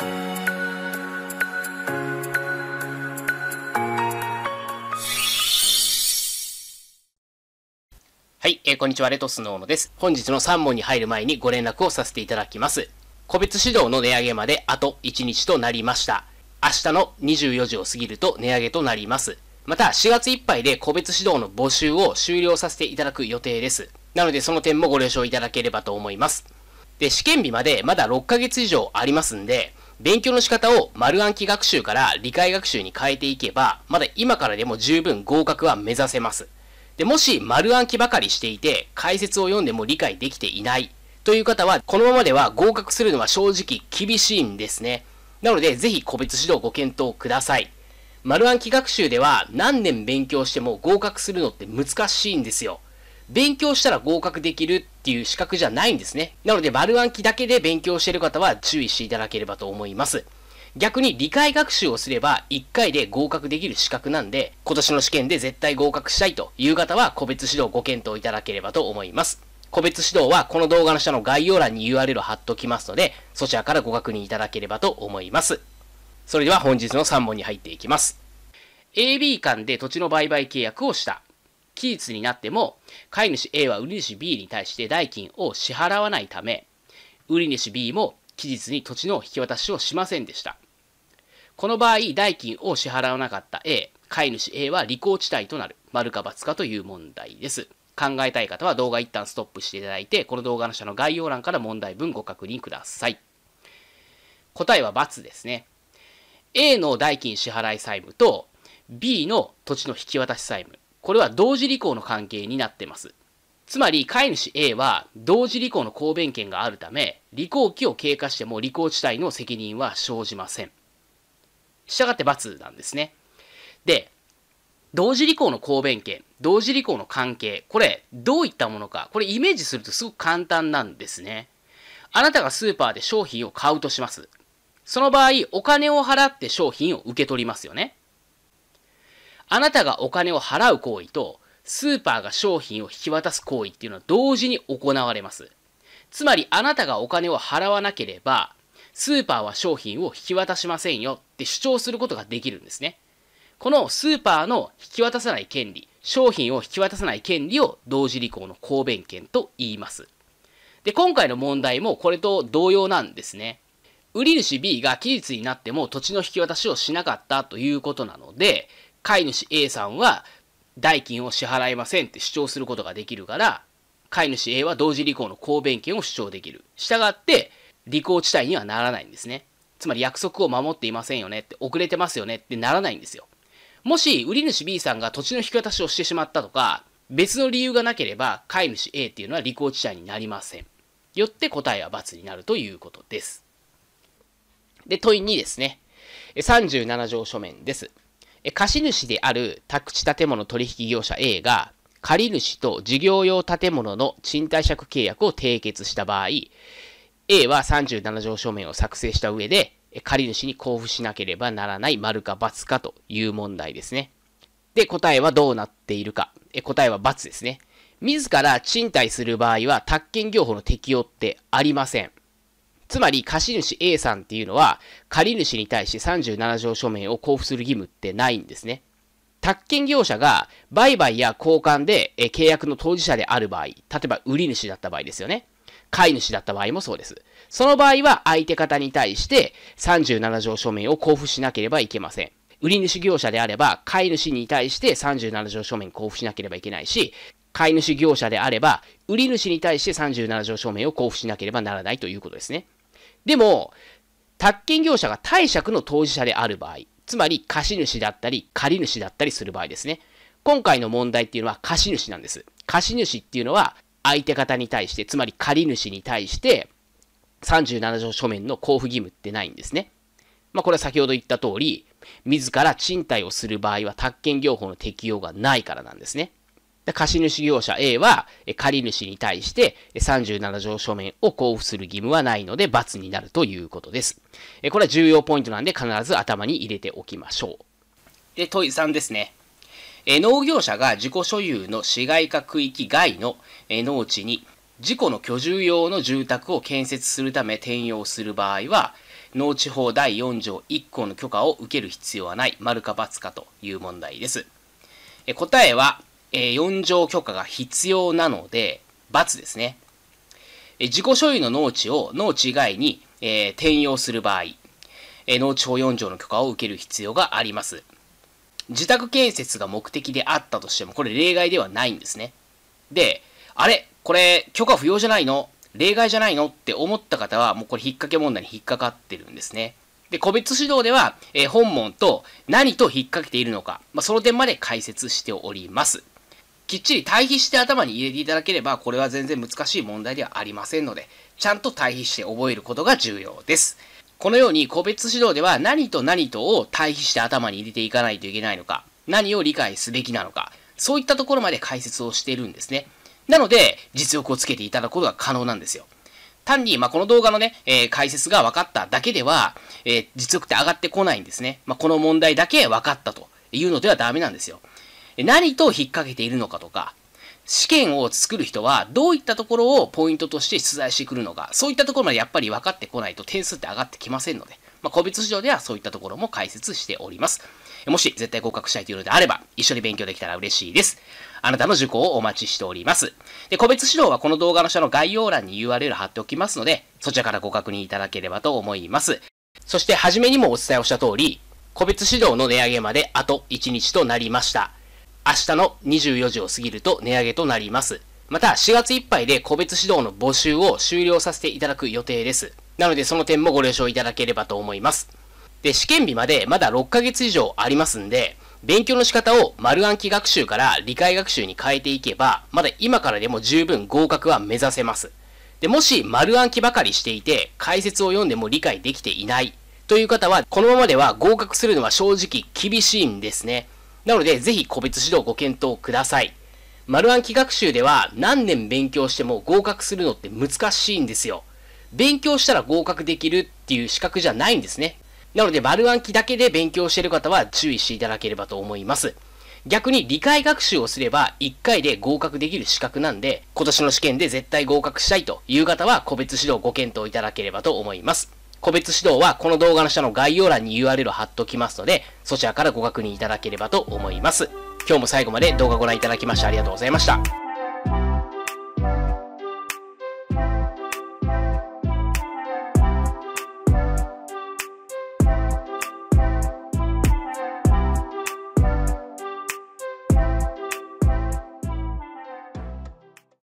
はい、えー、こんにちは、レトスの小野です。本日の3問に入る前にご連絡をさせていただきます。個別指導の値上げまであと1日となりました。明日の24時を過ぎると値上げとなります。また、4月いっぱいで個別指導の募集を終了させていただく予定です。なので、その点もご了承いただければと思います。で、試験日までまだ6ヶ月以上ありますんで、勉強の仕方を丸暗記学習から理解学習に変えていけば、まだ今からでも十分合格は目指せます。で、もし丸暗記ばかりしていて、解説を読んでも理解できていないという方は、このままでは合格するのは正直厳しいんですね。なので、ぜひ個別指導ご検討ください。丸暗記学習では何年勉強しても合格するのって難しいんですよ。勉強したら合格できるっていう資格じゃないんですね。なので、丸暗記だけで勉強している方は注意していただければと思います。逆に理解学習をすれば1回で合格できる資格なんで、今年の試験で絶対合格したいという方は個別指導ご検討いただければと思います。個別指導はこの動画の下の概要欄に URL を貼っときますので、そちらからご確認いただければと思います。それでは本日の3問に入っていきます。AB 間で土地の売買契約をした。期日になっても、飼い主 A は売り主 B に対して代金を支払わないため、売り主 B も期日に土地の引き渡しをしませんでした。この場合、代金を支払わなかった A、飼い主 A は履行地帯となる、丸か×かという問題です。考えたい方は動画一旦ストップしていただいて、この動画の下の概要欄から問題文ご確認ください。答えは×ですね。A の代金支払い債務と B の土地の引き渡し債務。これは同時履行の関係になってます。つまり飼い主 A は同時履行の抗弁権があるため、履行期を経過しても履行地帯の責任は生じません。したがって罰なんですね。で、同時履行の抗弁権、同時履行の関係、これどういったものか、これイメージするとすごく簡単なんですね。あなたがスーパーで商品を買うとします。その場合、お金を払って商品を受け取りますよね。あなたがお金を払う行為と、スーパーが商品を引き渡す行為っていうのは同時に行われます。つまり、あなたがお金を払わなければ、スーパーは商品を引き渡しませんよって主張することができるんですね。このスーパーの引き渡さない権利、商品を引き渡さない権利を同時履行の公弁権と言います。で、今回の問題もこれと同様なんですね。売り主 B が期日になっても土地の引き渡しをしなかったということなので、飼い主 A さんは代金を支払いませんって主張することができるから、飼い主 A は同時履行の抗弁権を主張できる。したがって、履行地帯にはならないんですね。つまり約束を守っていませんよねって、遅れてますよねってならないんですよ。もし、売り主 B さんが土地の引き渡しをしてしまったとか、別の理由がなければ、飼い主 A っていうのは履行地帯になりません。よって答えは×になるということです。で、問い2ですね。37条書面です。貸主である宅地建物取引業者 A が、借主と事業用建物の賃貸借契約を締結した場合、A は37条書面を作成した上で、借主に交付しなければならない丸か×かという問題ですね。で、答えはどうなっているか。答えは×ですね。自ら賃貸する場合は、宅建業法の適用ってありません。つまり貸主 A さんっていうのは、借主に対して37条書面を交付する義務ってないんですね。宅建業者が売買や交換で契約の当事者である場合、例えば売り主だった場合ですよね。買い主だった場合もそうです。その場合は相手方に対して37条書面を交付しなければいけません。売り主業者であれば、買い主に対して37条書面交付しなければいけないし、買い主業者であれば、売り主に対して37条書面を交付しなければならないということですね。でも、宅建業者が貸借の当事者である場合、つまり貸主だったり借り主だったりする場合ですね。今回の問題っていうのは貸主なんです。貸主っていうのは相手方に対して、つまり借り主に対して37条書面の交付義務ってないんですね。まあこれは先ほど言った通り、自ら賃貸をする場合は宅建業法の適用がないからなんですね。貸主業者 A は、借主に対して37条書面を交付する義務はないので、罰になるということです。これは重要ポイントなんで必ず頭に入れておきましょう。で、問い3ですね。農業者が自己所有の市街化区域外の農地に自己の居住用の住宅を建設するため転用する場合は、農地法第4条1項の許可を受ける必要はない、丸か罰かという問題です。答えは、え4条許可が必要なので、×ですね。え自己所有の農地を農地以外に、え転用する場合、え農地法4条の許可を受ける必要があります。自宅建設が目的であったとしても、これ例外ではないんですね。で、あれこれ許可不要じゃないの例外じゃないのって思った方は、もうこれ引っ掛け問題に引っかかってるんですね。で、個別指導では、えー、本門と何と引っ掛けているのか、まあ、その点まで解説しております。きっちり対比して頭に入れていただければ、これは全然難しい問題ではありませんので、ちゃんと対比して覚えることが重要です。このように個別指導では何と何とを対比して頭に入れていかないといけないのか、何を理解すべきなのか、そういったところまで解説をしているんですね。なので、実力をつけていただくことが可能なんですよ。単に、まあ、この動画のね、えー、解説が分かっただけでは、えー、実力って上がってこないんですね。まあ、この問題だけ分かったというのではダメなんですよ。何と引っ掛けているのかとか、試験を作る人はどういったところをポイントとして出題してくるのか、そういったところまでやっぱり分かってこないと点数って上がってきませんので、まあ、個別市場ではそういったところも解説しております。もし絶対合格したいというのであれば、一緒に勉強できたら嬉しいです。あなたの受講をお待ちしております。で、個別指導はこの動画の下の概要欄に URL 貼っておきますので、そちらからご確認いただければと思います。そして、初めにもお伝えをした通り、個別指導の値上げまであと1日となりました。明日の24時を過ぎると値上げとなります。また、4月いっぱいで個別指導の募集を終了させていただく予定です。なので、その点もご了承いただければと思います。で、試験日までまだ6ヶ月以上ありますんで、勉強の仕方を丸暗記学習から理解学習に変えていけば、まだ今からでも十分合格は目指せます。で、もし丸暗記ばかりしていて、解説を読んでも理解できていないという方は、このままでは合格するのは正直厳しいんですね。なので、ぜひ個別指導ご検討ください。丸暗記学習では何年勉強しても合格するのって難しいんですよ。勉強したら合格できるっていう資格じゃないんですね。なので、丸暗記だけで勉強している方は注意していただければと思います。逆に理解学習をすれば1回で合格できる資格なんで、今年の試験で絶対合格したいという方は個別指導ご検討いただければと思います。個別指導はこの動画の下の概要欄に URL 貼っときますので、そちらからご確認いただければと思います。今日も最後まで動画ご覧いただきましてありがとうございました。